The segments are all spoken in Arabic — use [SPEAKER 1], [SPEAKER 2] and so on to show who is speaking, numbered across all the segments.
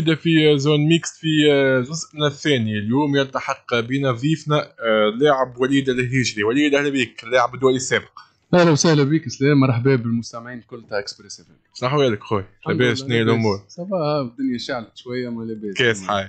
[SPEAKER 1] جديدة في آه، زون ميكس في آه، جزءنا الثاني اليوم يلتحق بنا ضيفنا آه، اللاعب وليد الهجري وليد اهلا بك اللاعب الدولي السابق اهلا وسهلا بك سلام مرحبا بالمستمعين الكل تاع اكسبريس اف شنو حوالك خويا لاباس شنو الامور صافا الدنيا شعلت شويه ما لاباس كاس حاي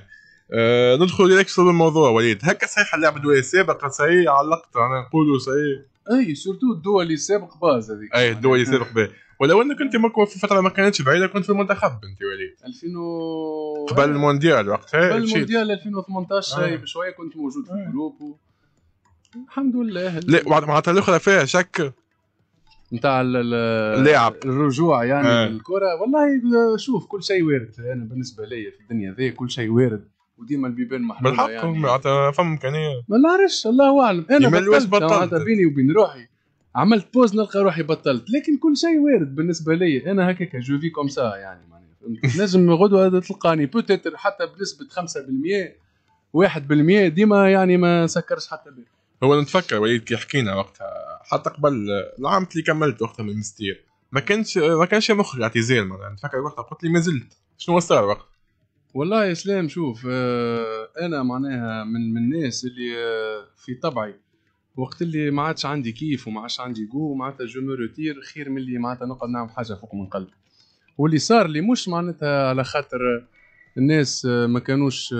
[SPEAKER 1] ندخل ديريكت في الموضوع وليد هكا صحيح اللاعب الدولي السابق صحيح علقت انا نقولوا صحيح اي سورتو الدول اللي سابق باز هذيك اي الدول اللي سابق باز ولو انك انت في فتره ما كانتش بعيده كنت في المنتخب انت وليد 2000 و... قبل المونديال وقتها قبل المونديال 2018 آه. بشويه كنت موجود في الجروب الحمد لله لا معناتها الاخرى فيها شك نتاع اللاعب الرجوع يعني آه. الكره والله شوف كل شيء وارد انا بالنسبه لي في الدنيا ذي كل شيء وارد وديما البيبان محلوله بالحق يعني معناتها فم امكانيه ما نعرفش الله اعلم انا بطلت بيني وبين روحي عملت بوز نلقى روحي بطلت لكن كل شيء وارد بالنسبه لي انا هكاك جو في كوم سا يعني نجم غدوه تلقاني بوتيتر حتى بنسبه 5% 1% ديما يعني ما سكرش حتى بيه هو نتفكر وليد كي حكينا وقتها حتى قبل العام اللي كملت وقتها من المستير ما كانش ما كانش مخرج اعتزال معناها نتفكر وقتها قلت لي ما زلت شنو صار وقتها والله يا سلام شوف آه، انا معناها من من الناس اللي آه، في طبعي وقت اللي ما عادش عندي كيف وما عادش عندي جو معناتها جو مو روتير خير من اللي معناتها نقعد نعمل حاجه فوق من قلب واللي صار لي مش معناتها على خاطر الناس آه، ما كانوش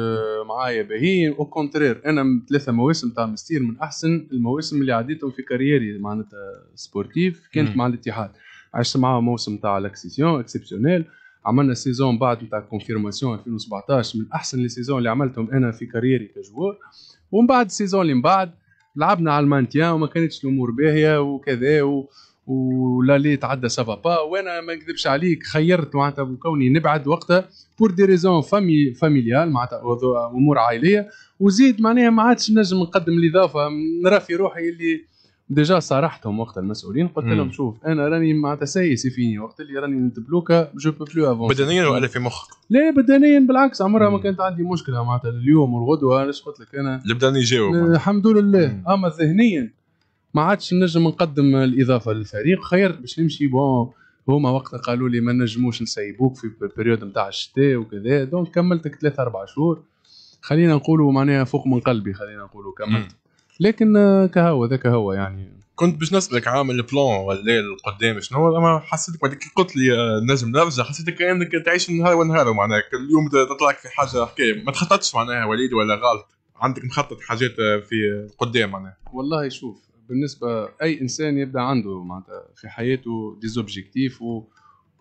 [SPEAKER 1] معايا باهيين او كونترير انا من ثلاثه مواسم تاع مستير من احسن المواسم اللي عديتهم في كاريري معناتها سبورتيف كانت مع الاتحاد عشت معاه موسم تاع لاكسيسيون اكسبسيونيل عملنا سيزون بعد نتاع كونفيرماسيون 2017 من احسن السيزون اللي عملتهم انا في كاريري كجوار ومن بعد السيزون اللي من بعد لعبنا على المانتيان وما كانتش الامور باهيه وكذا و... ولالي تعدى سافا با وانا ما نكذبش عليك خيرت معناتها كوني نبعد وقتها بور دي ريزون فامي فاميليال معناتها امور عائليه وزيد معناها ما عادش نجم نقدم الاضافه نرى في روحي اللي ديجا صارحتهم وقت المسؤولين قلت لهم شوف انا راني معناتها سايس فيني وقت اللي راني نتبلوكا جو بو بلو افونس بدنيا ولا في مخك؟ لا بدنيا بالعكس عمرها ما كانت عندي مشكله معناتها اليوم والغدوه انا قلت لك انا البدني يجاوب الحمد لله اما ذهنيا ما عادش نجم نقدم الاضافه للفريق خير باش نمشي بون هما وقتها قالوا لي ما نجموش نسيبوك في البريود نتاع الشتاء وكذا دونك كملتك ثلاثة أربع شهور خلينا نقولوا معناها فوق من قلبي خلينا نقولوا كملت لكن آه، كهو ذاك هو يعني كنت باش نسالك عامل البلون ولا القدام شنو اما حسيتك بعد كي قلت لي آه، نجم نرجع حسيتك كانك تعيش نهار ونهار معناها اليوم تطلع في حاجه حكايه ما تخططش معناها وليد ولا غلط عندك مخطط حاجات آه، في قدام معناها والله شوف بالنسبه اي انسان يبدا عنده معناتها في حياته ديزوبجيكتيف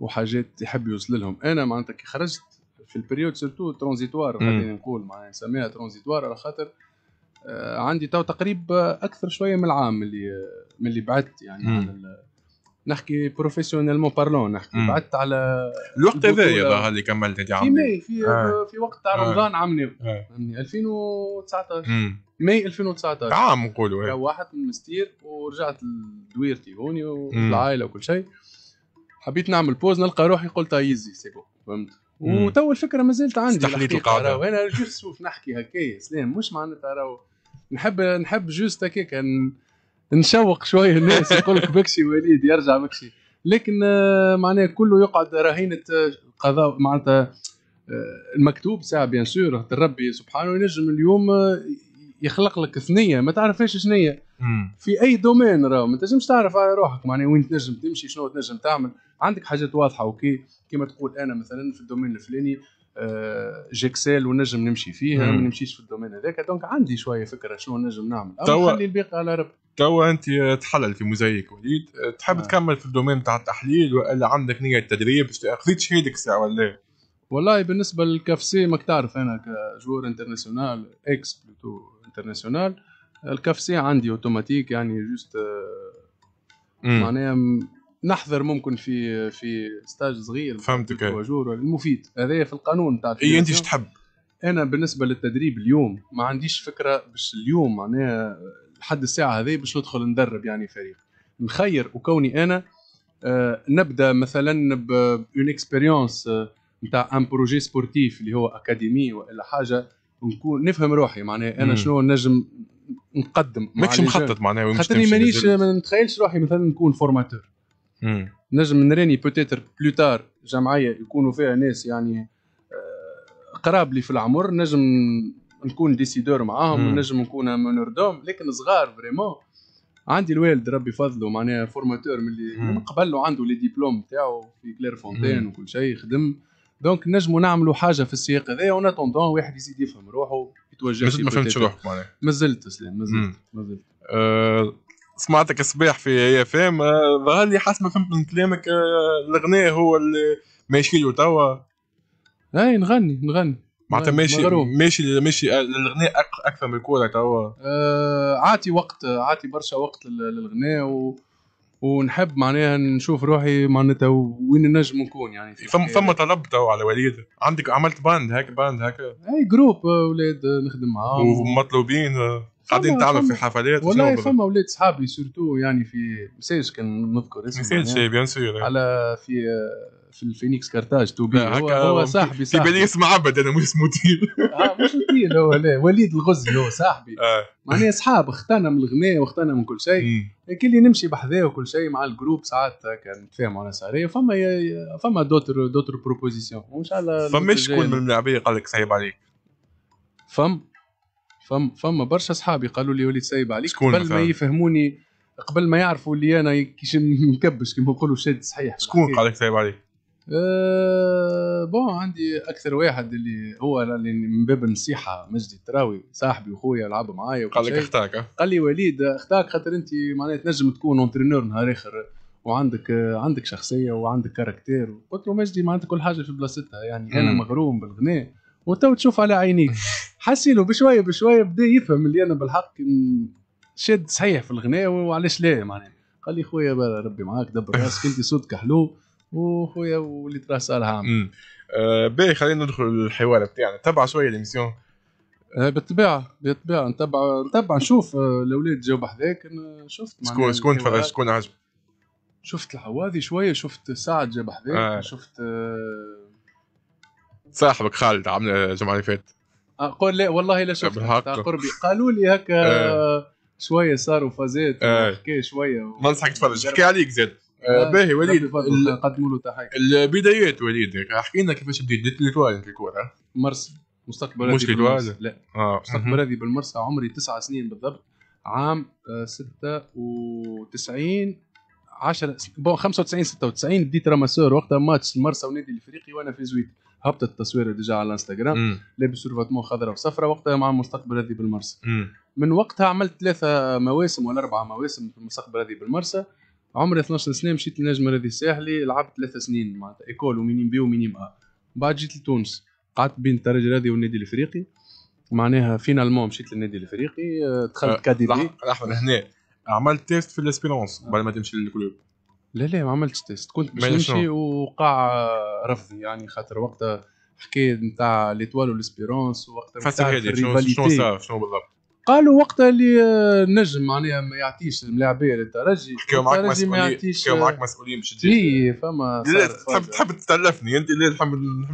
[SPEAKER 1] وحاجات يحب يوصل لهم انا معناتها كي خرجت في البريود سيرتو ترانزيتوار خلينا نقول معناها نسميها ترانزيتوار على خاطر آه، عندي تو تقريب اكثر شويه من العام اللي من اللي بعدت يعني م. على نحكي بروفيسيونيلمون بارلون نحكي مم. بعدت على الوقت هذايا اللي كملت انت في ماي في آه. في وقت تاع آه. رمضان آه. عام فهمني آه. 2019 مم. ماي 2019 عام نقولوا روحت إيه. من مستير ورجعت لدويرتي هوني والعائله وكل شيء حبيت نعمل بوز نلقى روحي قلت ايزي سي بو فهمت وتو الفكره ما زلت عندي تحليل القاعده وانا جوست نحكي هكايا سلام مش معناتها راهو نحب نحب جوست هكاك نشوق شويه الناس يقول لك بكشي وليد يرجع بكشي لكن آه، معناه كله يقعد رهينه قضاء معناتها آه، المكتوب ساعه بيان سور ربي سبحانه ينجم اليوم آه، يخلق لك ثنيه ما تعرفهاش شنية في اي دومين راه ما تنجمش تعرف على روحك معناها وين تنجم تمشي شنو تنجم تعمل عندك حاجات واضحه اوكي كما تقول انا مثلا في الدومين الفلاني جيكسيل آه، ونجم نمشي فيها ما نمشيش في الدومين هذاك دونك عندي شويه فكره شنو نجم نعمل توا نخلي الباقي على رب توا انت تحلل في موزايك وليد آه، تحب آه. تكمل في الدومين تاع التحليل ولا عندك نيه تدريب خذيت شهادك ساعه ولا إيه؟ والله بالنسبه للكاف سي ماك تعرف انا كجور انترناسيونال اكس بلوتو انترناسيونال الكاف سي عندي اوتوماتيك يعني جوست آه، معناها نحضر ممكن في في ستاج صغير فهمتك المفيد هذا في القانون تاع اي انت ايش تحب انا بالنسبه للتدريب اليوم ما عنديش فكره باش اليوم معناها لحد الساعه هذه باش ندخل ندرب يعني فريق نخير وكوني انا آه نبدا مثلا بون اكسبيريونس آه، نتاع ان بروجي سبورتيف اللي هو اكاديمي والا حاجه نكون نفهم روحي معناها انا شنو نجم نقدم ماكش مخطط معناها خاطرني مانيش ما نتخيلش روحي مثلا نكون فورماتور نجم نراني بوتيتر تار جمعيه يكونوا فيها ناس يعني آه، قراب لي في العمر نجم نكون ديسيدور معاهم نجم نكون مونور دوم لكن صغار فريمون عندي الوالد ربي فضله معناها فورماتور من اللي من قبل وعنده لي ديبلوم تاعو في كلير فونتين وكل شيء خدم دونك نجموا نعملوا حاجه في السياق هذا اون اتوندون واحد يزيد يفهم روحه يتوجه مازلت ما فهمتش روحك معناها مازلت سلام مازلت مازلت سمعتك صباح في اي اف ام ظهر لي حسب ما فهمت من كلامك آه، الغناء هو اللي ماشي له توا اي نغني نغني معناتها ماشي ماشي ماشي آه، للغناء اكثر من الكوره توا آه عاتي وقت عاتي برشا وقت للغناء و... ونحب معناها نشوف روحي معناتها وين نجم نكون يعني فما فما طلب توا على وليد عندك عملت باند هاك باند هاك اي جروب اولاد آه، نخدم معاهم ومطلوبين قاعدين تعمل في حفلات والله فما ولاد صحابي سورتو يعني في مساج كان نذكر اسمه مساج بيان سور على في آه، في الفينيكس كارتاج بي هو, هو صاحبي صاحبي في بالي اسمه عبد انا آه، مش اسمه تيل مش تيل هو لا وليد الغزي هو صاحبي آه. معناها اصحاب اختنا من الغناء واختنا من كل شيء لكن اللي نمشي بحذاه وكل شيء مع الجروب ساعات هكا نتفاهموا على سعريه فما فما دوتر دوتر بروبوزيسيون وان شاء الله فما شكون من اللاعبين قال لك صعيب عليك فم فم فما برشا اصحابي قالوا لي وليد سايب عليك قبل ما يفهموني قبل ما يعرفوا اللي انا كيش مكبش كما نقولوا شاد صحيح شكون قال لك سايب عليك؟ أه بون عندي اكثر واحد اللي هو اللي من باب النصيحه مجدي التراوي صاحبي وخويا لعب معايا قال لك اختاك اه؟ قال لي وليد اختاك خاطر انت معناها تنجم تكون اونترينور نهار اخر وعندك عندك شخصيه وعندك كاركتير قلت له مجدي معناتها كل حاجه في بلاصتها يعني انا مغروم بالغناء وتو تشوف على عينيك حسيله بشويه بشويه بدا يفهم اللي انا بالحق شد صحيح في الغناء وعلاش لا معناها قال لي خويا ربي معاك دبر راسك انت صوتك حلو وخويا وليت راس عام آه باهي خلينا ندخل الحوار بتاعنا تبع شويه ليميسيون آه، بالطبيعه بالطبيعه نتبع نتبع نشوف آه، الاولاد جاو بحذاك شفت شكون شكون تفرج شكون عجب شفت العواضي شويه شفت سعد جاب حذاك آه. شفت آه صاحبك خالد عامل الجمعه اللي فاتت قول لا والله لا شفت قربي قالوا لي هكا إيه. شويه صاروا فازات حكايه شويه ما نصحك تفرج احكي عليك زاد آه، آه، باهي وليد نقدموا له تحيه البدايات وليد احكي لنا كيفاش بديت ليتوال انت الكوره مرسى مستقبل مش ليتوال لا آه. مستقبل هذه بالمرسى عمري تسعة سنين بالضبط عام 96 10 بون 95 96 بديت راماسور وقتها ماتش المرسى ونادي الافريقي وانا في زويد هبط التصوير اللي على الانستغرام لابس فاتمون خضراء وصفراء وقتها مع المستقبل هذه بالمرسى من وقتها عملت ثلاثه مواسم ولا اربعه مواسم في المستقبل هذه بالمرسى عمري 12 سنه مشيت لنجم هذه الساحلي لعبت ثلاثة سنين معناتها ايكول ومينيم بي ومينيم ا بعد جيت لتونس قعدت بين الترجي هذه والنادي الافريقي معناها فينالمون مشيت للنادي الافريقي دخلت آه، كادي بي احمد هنا عملت تيست في الاسبيرونس بعد ما تمشي للكلوب لا لا ما عملتش تيست كنت باش نمشي وقع رفضي يعني خاطر وقتها حكايه نتاع ليتوال والاسبيرونس وقتها فسر هذه شنو شنو بالضبط قالوا وقت اللي النجم آه، معناها ما يعطيش الملاعبيه للترجي كان آه، معك مسؤوليه كان معك مسؤوليه باش تجي اي فما تحب تحب تتلفني انت لا نحب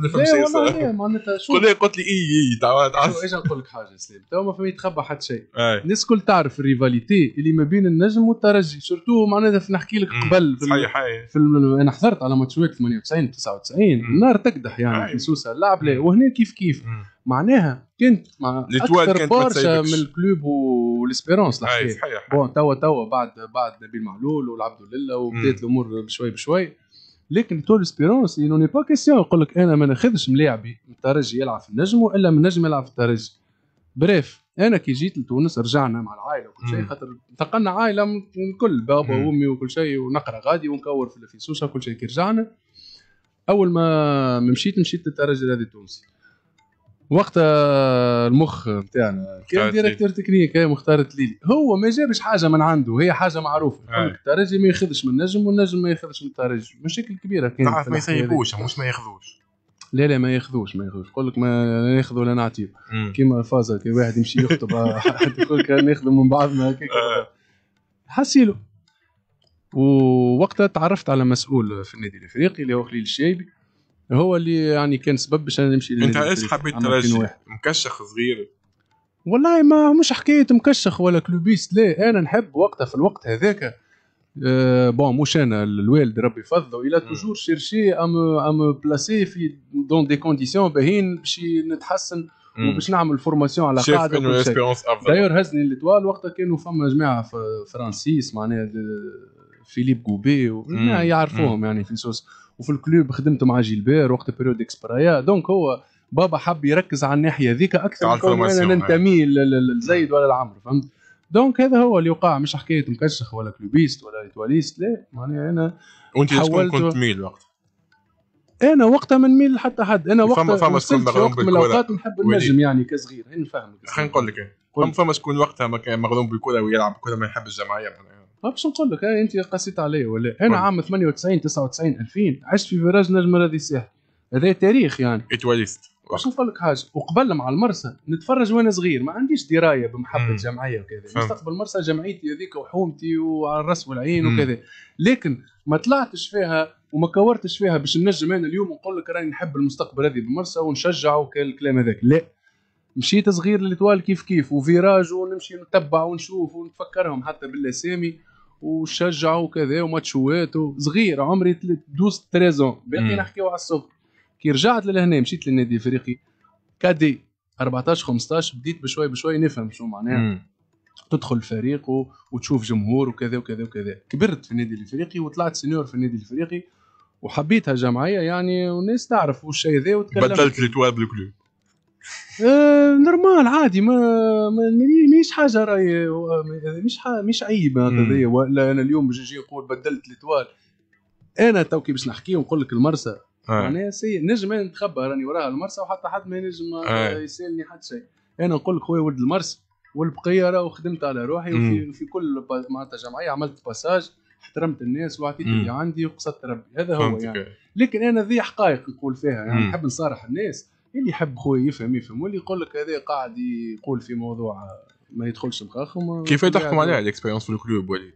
[SPEAKER 1] نفهم شيء والله معناتها شو قلت لي قلت لي اي اي تعال اجي نقول لك حاجه سليم تو ما فهمت يتخبى حتى شيء الناس الكل تعرف الريفاليتي اللي ما بين النجم والترجي سورتو معناتها نحكي لك قبل صحيح في انا حضرت على ماتشات 98 99 النار تقدح يعني في سوسه اللعب وهنا كيف كيف معناها كنت مع اكثر برشا من الكلوب والاسبيرونس الحقيقه بون توا توا بعد بعد نبيل معلول والعبد لله وبدات الامور بشوي بشوي لكن تو الاسبيرونس انه ني با كيسيون يقول لك انا ما ناخذش ملاعبي من الترجي يلعب في النجم والا من النجم يلعب في الترجي بريف انا كي جيت لتونس رجعنا مع العائله وكل شيء خاطر انتقلنا عائله من الكل بابا وامي وكل شيء ونقرا غادي ونكور في سوسه كل شيء كي رجعنا اول ما مشيت مشيت للترجي هذه التونسي وقت المخ نتاعنا كان ديريكتور تكنيك هي مختار تليلي هو ما جابش حاجه من عنده هي حاجه معروفه الترجي ما ياخذش من النجم والنجم ما ياخذش من الترجي مشاكل كبيره كانت تعرف ما يسيبوش مش ما ياخذوش لا لا ما ياخذوش ما ياخذوش يقول لك ما ناخذ ولا نعطيه كيما فازا كي واحد يمشي يخطب يقول لك ناخذ من بعضنا آه. حسيله ووقتها تعرفت على مسؤول في النادي الافريقي اللي هو خليل الشايبي هو اللي يعني كان سبب باش انا نمشي انت ايش حبيت ترجع مكشخ صغير والله ما مش حكايه مكشخ ولا كلوبيست لا انا نحب وقتها في الوقت هذاك أه بون مش انا الوالد ربي فضله الى توجور شيرشي ام ام بلاسي في دون دي كونديسيون باهين باش نتحسن وباش نعمل فورماسيون على قاعده انه افضل دايور هزني ليتوال وقتها كانوا فما جماعه فرانسيس معناها آه، فيليب جوبي يعرفوهم يعني في سوس وفي الكلوب خدمت مع جيلبير وقت بيريود اكسبرايا دونك هو بابا حب يركز على الناحيه هذيك اكثر من انا ننتمي لزيد ولا العمر فهمت دونك هذا هو اللي وقع مش حكايه مكشخ ولا كلوبيست ولا ايتواليست لا معناها انا وانت شكون كنت ميل وقتها؟ انا وقتها ما نميل لحتى حد انا وقتها فما شكون وقت من الاوقات نحب النجم يعني كصغير نفهمك خلينا نقول لك إيه. فما فما شكون وقتها مغلوم بالكره ويلعب كره ما يحب معناها ما باش نقول لك آه انت قسيت عليه ولا انا عام 98 99 2000 عشت في فراج نجم الراضي الساحل هذا تاريخ يعني اتواليست باش نقول لك حاجه وقبل مع المرسى نتفرج وانا صغير ما عنديش درايه بمحبه الجمعيه وكذا مستقبل المرسى جمعيتي هذيك وحومتي وعلى الراس والعين وكذا لكن ما طلعتش فيها وما كورتش فيها باش نجم انا اليوم نقول لك راني نحب المستقبل هذه بالمرسى ونشجع الكلام هذاك لا مشيت صغير للتوال كيف كيف وفيراج ونمشي نتبع ونشوف ونفكرهم حتى بالاسامي وشجعوا وكذا وماتشوات صغير عمري 12 13 باقي نحكيو على الصغر كي رجعت لهنا مشيت للنادي الافريقي كادي 14 15 بديت بشوي بشوي نفهم شو معناها تدخل الفريق و... وتشوف جمهور وكذا وكذا وكذا كبرت في النادي الافريقي وطلعت سينيور في النادي الافريقي وحبيتها جمعيه يعني والناس تعرف والشيء وتكلمت بدلت لي توا بلو آه، نورمال عادي ما مانيش حاجه راهي آه، مش مش عيب هذا ولا انا اليوم باش نجي نقول بدلت الاطوال انا تو كي باش نحكي ونقول لك المرسى آه. معناها سي نجم انا نتخبى راني وراها المرسى وحتى حد ما ينجم يسالني حتى شيء انا نقول لك خويا ولد المرسى والبقيه راهو خدمت على روحي وفي, في كل معناتها جمعيه عملت باساج احترمت الناس وعطيت اللي عندي وقصدت ربي هذا هو يعني لكن انا ذي حقائق نقول فيها يعني نحب نصارح الناس اللي يحب خويا يفهم يفهم واللي يقول لك هذا قاعد يقول في موضوع ما يدخلش مخاخهم كيف تحكم عليها الاكسبيرونس في الكلوب وليد؟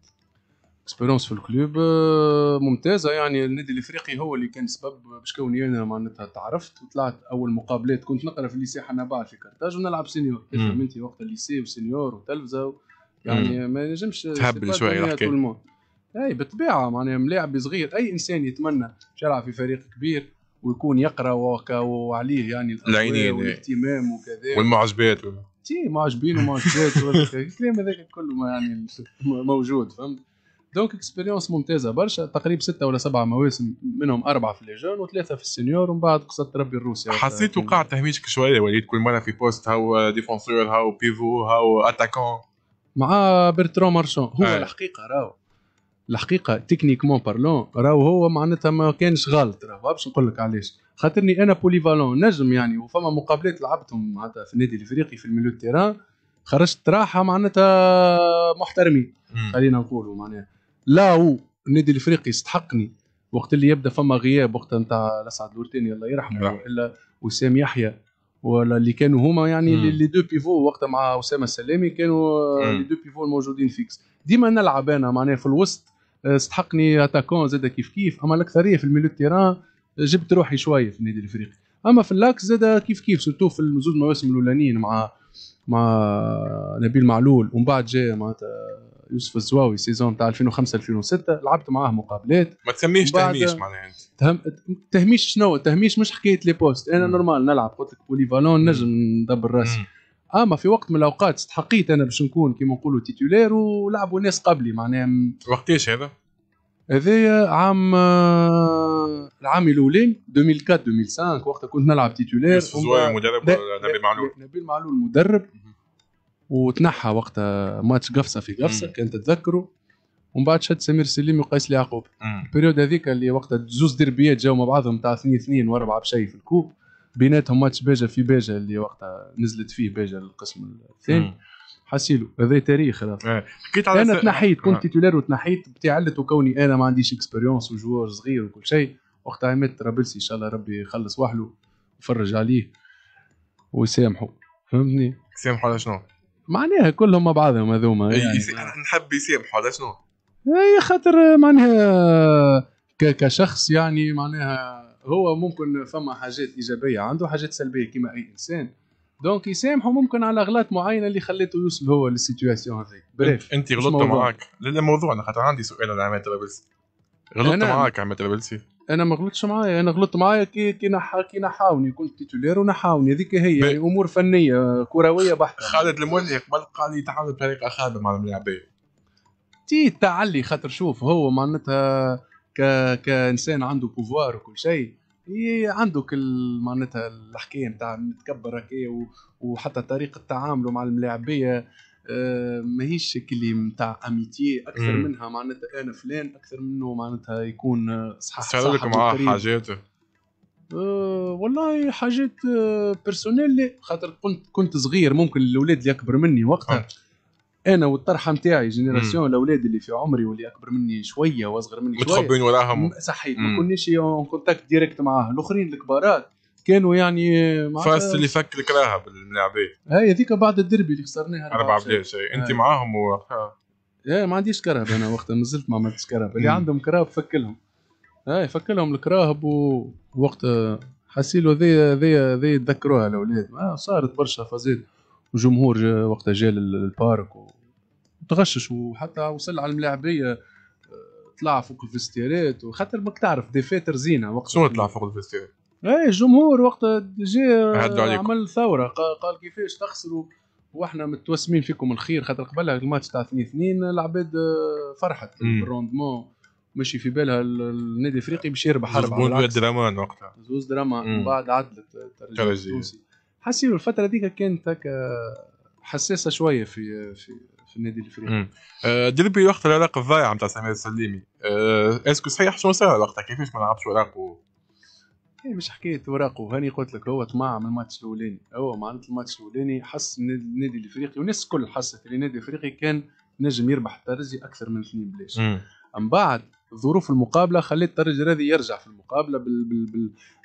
[SPEAKER 1] اكسبيرونس في الكلوب آه، ممتازه يعني النادي الافريقي هو اللي كان سبب باش كوني انا معناتها تعرفت وطلعت اول مقابلات كنت نقرا في الليسي حنا بعد في كارتاج ونلعب سينيور تفهم انت وقت الليسي وسينيور وتلفزه يعني ما نجمش تهبل شويه اي بالطبيعه معناها ملاعب صغير اي انسان يتمنى يلعب في فريق كبير ويكون يقرا وعليه يعني العينين إيه. والاهتمام وكذا والمعجبات تي معجبين ومعجبات الكلام هذاك كله يعني موجود فهمت دونك اكسبيريونس ممتازه برشا تقريبا ستة ولا سبعة مواسم منهم أربعة في ليجون وثلاثة في السينيور ومن بعد قصدت ربي الروسي حسيت وقع تهميشك شوية وليد كل مرة في بوست هاو ديفونسور هاو بيفو هاو اتاكون مع برترون مارشون هو آه. الحقيقة راهو الحقيقه تكنيكمون بارلون راهو هو معناتها ما كانش غلط راهو باش نقول لك علاش خاطرني انا بوليفالون نجم يعني وفما مقابلات لعبتهم معناتها في النادي الافريقي في الميليو تيران خرجت راحه معناتها محترمين خلينا نقولوا معناها لا هو النادي الافريقي استحقني وقت اللي يبدا فما غياب وقت نتاع الاسعد الورتيني الله يرحمه والا وسام يحيى ولا اللي كانوا هما يعني مم. لي دو بيفو وقت مع اسامه السلامي كانوا مم. لي دو بيفو الموجودين فيكس ديما نلعب انا معناها في الوسط استحقني أه، اتاكون زاد كيف كيف اما الاكثريه في الميلو تيران أه، جبت روحي شويه في النادي الافريقي اما في اللاكس زاد كيف كيف سورتو في زوج مواسم الاولانيين مع مع نبيل معلول ومن بعد جاء معناتها يوسف الزواوي سيزون تاع 2005 2006 لعبت معاه مقابلات ما تسميش تهميش معناها انت تهميش شنو تهميش مش حكايه لي بوست انا نورمال نلعب قلت لك بوليفالون نجم ندبر راسي اما في وقت من الاوقات استحقيت انا باش نكون كيما نقولوا تيتولير ولعبوا ناس قبلي معناها وقتاش هذا؟ هذايا عام آه، العام الاولين 2004 2005 وقتها كنت نلعب تيتولير مدرب نبيل معلول نبيل معلول مدرب وتنحى وقتها ماتش قفصه في قفصه كان تتذكره ومن بعد شد سمير سليم وقيس يعقوب البريود هذيك اللي وقتها زوز دربيات جاو مع بعضهم تاع 2 2 واربعه بشيء في الكوب بيناتهم ماتش باجا في باجا اللي وقتها نزلت فيه باجا القسم الثاني حسيلو هذا تاريخ هذا
[SPEAKER 2] حكيت إيه. على انا تنحيت كنت
[SPEAKER 1] تيتولير آه. وتنحيت بتعلت وكوني انا ما عنديش اكسبيريونس وجوار صغير وكل شيء وقتها عملت رابلسي ان شاء الله ربي يخلص وحله ويفرج عليه ويسامحه فهمتني يسامحوا على شنو؟ معناها كلهم مع بعضهم هذوما إيه، يعني نحب يسامحوا على شنو؟ اي خاطر معناها كشخص يعني معناها هو ممكن فما حاجات ايجابيه عنده حاجات سلبيه كما اي انسان دونك يسامحوا ممكن على اغلاط معينه اللي خليته يوصل هو للسيتياسيون هذيك بريف انت غلطت معاك لا موضوعنا خاطر عندي سؤال على عماد ترابلسي غلطت معاك عماد ترابلسي انا ما غلطتش معايا انا غلطت معايا كي كي نحا كي نحاوني كنت تيتولير ونحاوني هذيك هي يعني امور فنيه كرويه بحته خالد المولي قبل قال لي تعامل بطريقه خادمه مع الملاعبيه تي تعلي خاطر شوف هو معناتها ك... كانسان عنده بوفوار وكل شيء عنده كل معناتها الحكايه نتاع متكبر هكايا و... وحتى طريقه تعامله مع الملاعبيه آه، ماهيش اللي نتاع اميتي اكثر مم. منها معناتها انا فلان اكثر منه معناتها يكون صح صح معاه حاجاته أه والله حاجات بيرسونيل آه، خاطر كنت كنت صغير ممكن الاولاد اللي اكبر مني وقتها أه. انا والطرحه نتاعي جينيراسيون الاولاد اللي في عمري واللي اكبر مني شويه واصغر مني شويه متخبين وراهم صحيت ما كناش اون كونتاكت ديريكت معاه الاخرين الكبارات كانوا يعني فاست اللي فك الكراهه بالملاعبيه هاي هذيك بعد الدربي اللي خسرناها اربع بلاش انت معاهم وقتها ايه ما عنديش كرهب انا وقتها مازلت ما عملتش كرهب اللي عندهم كرهب فك لهم ايه فك لهم الكراهب ووقت حسيلو ذي ذي ذي يتذكروها الاولاد آه، صارت برشا فازيل وجمهور وقتها جا للبارك وتغشش وحتى وصل على الملاعبيه آه، طلع فوق الفستيرات وخاطر ماك تعرف ديفات رزينه وقت شنو طلع فوق الفستيرات؟ اي الجمهور وقت جا آه، عمل ثوره قال كيفاش تخسروا واحنا متوسمين فيكم الخير خاطر قبلها الماتش تاع 2 2 العباد آه، فرحت بالروندمون ماشي في بالها النادي الافريقي باش يربح اربعه زوز درامان وقتها زوز درامان وبعد بعد عدلت الترجي التونسي حسيت الفتره هذيك كانت هكا آه، حساسه شويه في في في النادي الافريقي. آه، ديربي وقت العراق الضايعة نتاع سمير السليمي آه، اسكو صحيح شنو صار وقتها كيفاش ما لعبش هي إيه، مش حكايه وراقو هاني قلت لك هو طمع من الماتش الاولاني هو معناتها الماتش الاولاني حس النادي الافريقي والناس الكل حست النادي الافريقي كان نجم يربح الترجي اكثر من اثنين بلاش من بعد ظروف المقابله خلت الترجي هذه يرجع في المقابله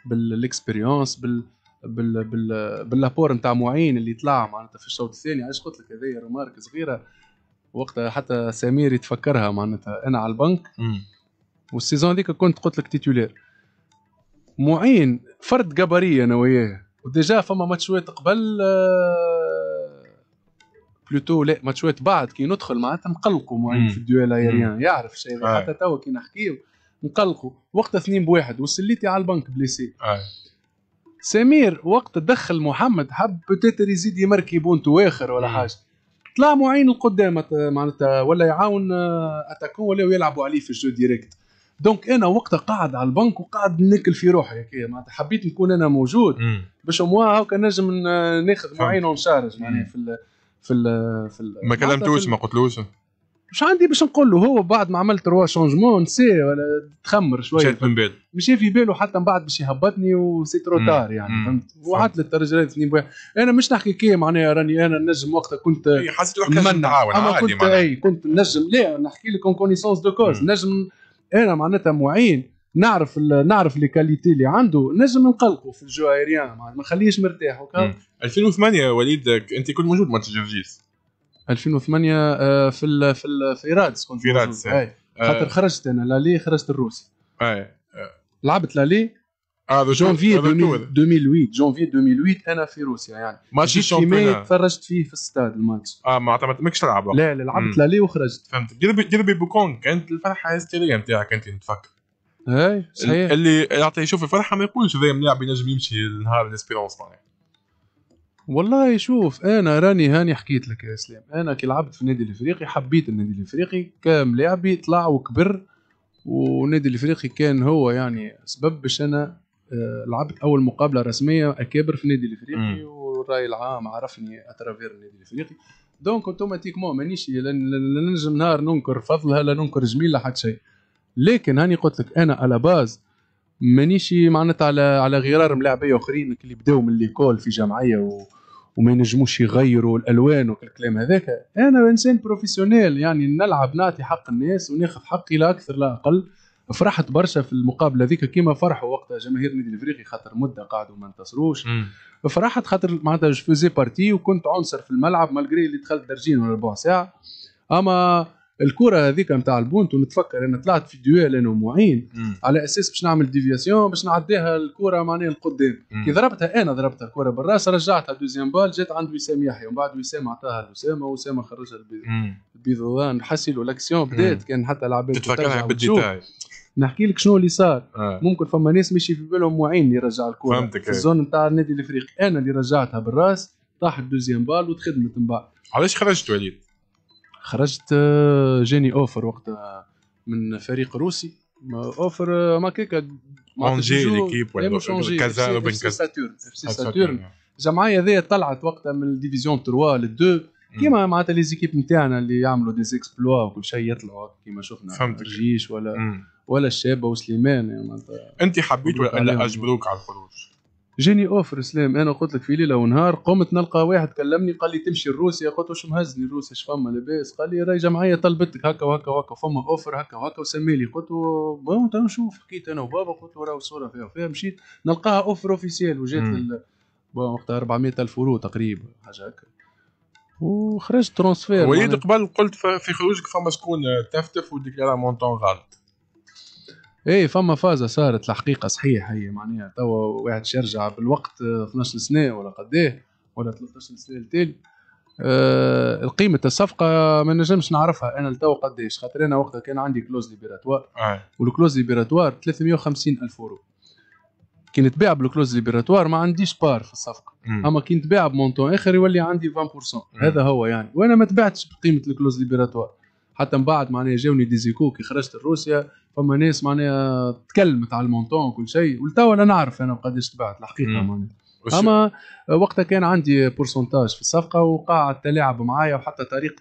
[SPEAKER 1] بالاكسبيريونس بال, بال, بال, بال بال بال باللابور نتاع معين اللي طلع معناتها في الشوط الثاني علاش قلت لك هذه رمارك صغيره وقتها حتى سمير يتفكرها معناتها انا على البنك والسيزون هذيك كنت قلت لك تيتولير معين فرد جبري انا وياه وديجا فما ماتشات قبل بلوتو آه، لا ماتشات بعد كي ندخل معناتها نقلقوا معين في الديوال ايريان يعرف شيء آه. حتى توا كي نحكيه نقلقوا وقتها اثنين بواحد وسليتي على البنك بليسي أي. آه. سمير وقت دخل محمد حب بتاتر يزيد يمركي بونتو اخر ولا حاجه طلع معين القدام معناتها ولا يعاون آه، اتاكون ولا يلعبوا عليه في الجو ديريكت دونك انا وقتها قاعد على البنك وقاعد نكل في روحي هكا معناتها حبيت نكون انا موجود باش موا هاكا نجم ناخذ معين ونشارج يعني في الـ في الـ في الـ ما كلمتوش ما قلتلوش مش عندي باش نقول له هو بعد ما عملت روا شونجمون نسى ولا تخمر شويه مشات من باله مشى في باله حتى من بعد باش يهبطني وسي ترو تار يعني فهمت وعدت للترجلات اثنين انا مش نحكي كي معناها راني انا نجم وقتها كنت حسيت روحك نجم عادي معناها كنت اي كنت نجم لا نحكي لك اون كونيسونس دو كوز نجم انا معناتها معين نعرف نعرف لي كاليتي اللي عنده نجم نقلقه في الجو ايريان ما نخليهش مرتاح وكا 2008 وليد انت كنت موجود ماتش جرجيس 2008 آه، في الـ في الـ في رادس كنت في رادس آه. خاطر خرجت انا لالي خرجت الروسي اي لعبت لالي آه، هذا جونفي 2008 جونفي 2008 انا في روسيا يعني ماتش شامبيون تفرجت فيه في الستاد الماتش اه ما ماكش تلعب لا لا لعبت لالي وخرجت فهمت ديربي جربي بوكونغ كانت الفرحه هيستيريه يعني نتاعك انت يعني تفكر اي صحيح اللي يعطي يشوف الفرحه ما يقولش هذا ملاعب ينجم يمشي النهار الاسبيرونس معناها يعني. والله شوف انا راني هاني حكيت لك يا اسلام انا كي لعبت في النادي الافريقي حبيت النادي الافريقي كام لاعبي طلع وكبر والنادي الافريقي كان هو يعني سبب باش انا آه، لعبت اول مقابله رسميه اكابر في النادي الافريقي والراي العام عرفني اترافير النادي الافريقي دونك اوتوماتيكمون مانيش لا نجم نهار ننكر فضلها لا ننكر جميل لا حتى شيء لكن هاني قلت لك انا على باز مانيش معناتها على على غرار ملاعبيه اخرين اللي بداو من ليكول في جمعيه و... وما ينجموش يغيروا الالوان والكلام هذاك انا انسان بروفيسيونيل يعني نلعب نعطي حق الناس وناخذ حقي لا اكثر لا اقل فرحت برشا في المقابله هذيك كيما فرحوا وقتها جماهير النادي الافريقي خاطر مده قعدوا ما انتصروش فرحت خاطر معناتها جو فوزي بارتي وكنت عنصر في الملعب مالغري اللي دخلت درجين ولا ربع ساعه اما الكره هذيك نتاع البونتو نتفكر انا طلعت في ديوال انا ومعين على اساس باش نعمل ديفياسيون باش نعديها الكره معناها القدام كي ضربتها انا ضربتها الكره بالراس رجعتها دوزيام بال جات عند وسام يحيى ومن بعد وسام عطاها لاسامه وسام خرجها البيضوان حسي له لاكسيون بدات كان حتى العباد تتفكرها بالديتاي نحكي لك شنو اللي صار آه. ممكن فما ناس ماشي في بالهم معين اللي رجع الكره فهمتك في آه. الزون نتاع النادي الافريقي انا اللي رجعتها بالراس طاحت الدوزيام بال وتخدمت من بعد علاش خرجت وليد؟ خرجت آه، جاني اوفر وقتها من فريق روسي اوفر ما كيكا اونجي ليكيب ولا كذا بن كذا ساتورن ساتورن الجمعيه هذيا طلعت وقتها من الديفيزيون 3 2 كيما معناتها لي زيكيب نتاعنا اللي يعملوا دي زيكسبلوا وكل شيء يطلعوا كيما شفنا فهمتك الجيش ولا مم. Mm. ولا الشابه وسليمان يعني انت حبيت ولا لا اجبروك على الخروج؟ جاني اوفر سلام انا قلت لك في ليله ونهار قمت نلقى واحد كلمني قال لي تمشي لروسيا قلت واش مهزني روسيا اش فما لاباس قال لي راهي جمعيه طلبتك هكا وهكا وهكا فما اوفر هكا وهكا وسمي لي قلت بون نشوف حكيت انا وبابا قلت له راهو صوره فيها وفيها مشيت نلقاها اوفر اوفيسيال وجات لل... وقتها 400 الف يورو تقريبا حاجه هكا وخرجت ترونسفير وليد قبل قلت في خروجك فما شكون تفتف وديك مونتون غلط ايه فما فازه صارت الحقيقه صحيح هي معناها توا واحد يرجع بالوقت 12 آه، سنه ولا قد ايه ولا 13 سنه التالي أه قيمة الصفقة ما نجمش نعرفها أنا لتوا قداش خاطر أنا وقتها كان عندي كلوز ليبراتوار آه. والكلوز ليبراتوار 350 ألف أورو كي نتباع بالكلوز ليبراتوار ما عنديش بار في الصفقه م. اما كي نتباع بمونتون اخر يولي عندي 20% هذا هو يعني وانا ما تبعتش بقيمه الكلوز ليبراتوار حتى من بعد معناها جاوني ديزيكو كي خرجت لروسيا فما ناس معناها تكلمت على المونتون وكل شيء ولتوا لا نعرف انا قداش تبعت الحقيقه معناها اما وقتها كان عندي بورسنتاج في الصفقه وقاع التلاعب معايا وحتى طريقه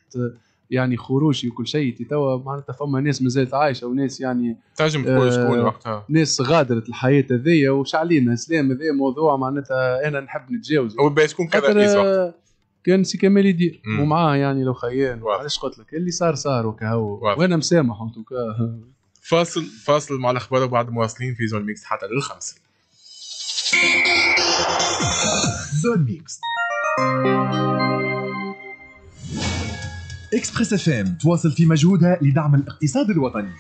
[SPEAKER 1] يعني خروجي وكل شيء توا معناتها فما ناس مازالت عايشه وناس يعني تنجم تقول آه، شكون وقتها ناس غادرت الحياه هذيا علينا اسلام هذا موضوع معناتها انا نحب نتجاوز وباش شكون كذا كذا وقتها آه، كان سي كمال يدير ومعاه يعني لو خيان علاش قلت لك اللي صار صار وكهو وانا مسامح انتوكا فاصل فاصل مع الاخبار وبعد مواصلين في زون ميكس حتى للخمسه زون ميكس اكسبريس اف ام تواصل في مجهودها لدعم الاقتصاد الوطني